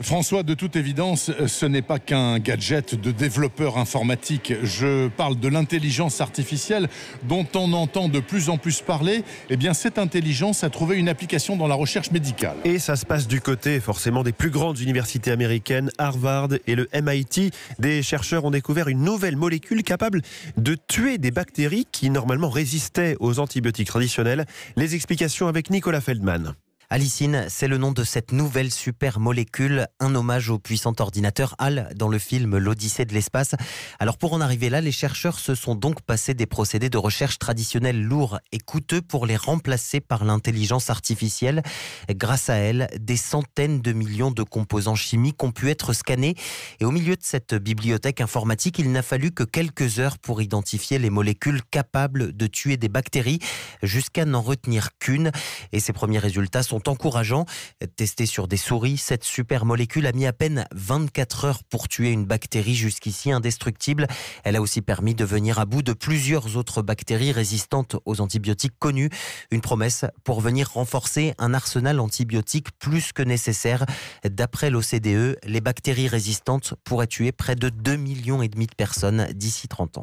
François, de toute évidence, ce n'est pas qu'un gadget de développeur informatique. Je parle de l'intelligence artificielle dont on entend de plus en plus parler. Eh bien, cette intelligence a trouvé une application dans la recherche médicale. Et ça se passe du côté, forcément, des plus grandes universités américaines, Harvard et le MIT. Des chercheurs ont découvert une nouvelle molécule capable de tuer des bactéries qui normalement résistaient aux antibiotiques traditionnels. Les explications avec Nicolas Feldman. Alicine, c'est le nom de cette nouvelle super molécule, un hommage au puissant ordinateur HAL dans le film L'Odyssée de l'espace. Alors pour en arriver là, les chercheurs se sont donc passés des procédés de recherche traditionnels lourds et coûteux pour les remplacer par l'intelligence artificielle. Grâce à elle, des centaines de millions de composants chimiques ont pu être scannés et au milieu de cette bibliothèque informatique, il n'a fallu que quelques heures pour identifier les molécules capables de tuer des bactéries jusqu'à n'en retenir qu'une et ces premiers résultats sont Encourageant, testée sur des souris, cette super molécule a mis à peine 24 heures pour tuer une bactérie jusqu'ici indestructible. Elle a aussi permis de venir à bout de plusieurs autres bactéries résistantes aux antibiotiques connues. Une promesse pour venir renforcer un arsenal antibiotique plus que nécessaire. D'après l'OCDE, les bactéries résistantes pourraient tuer près de 2 millions et demi de personnes d'ici 30 ans.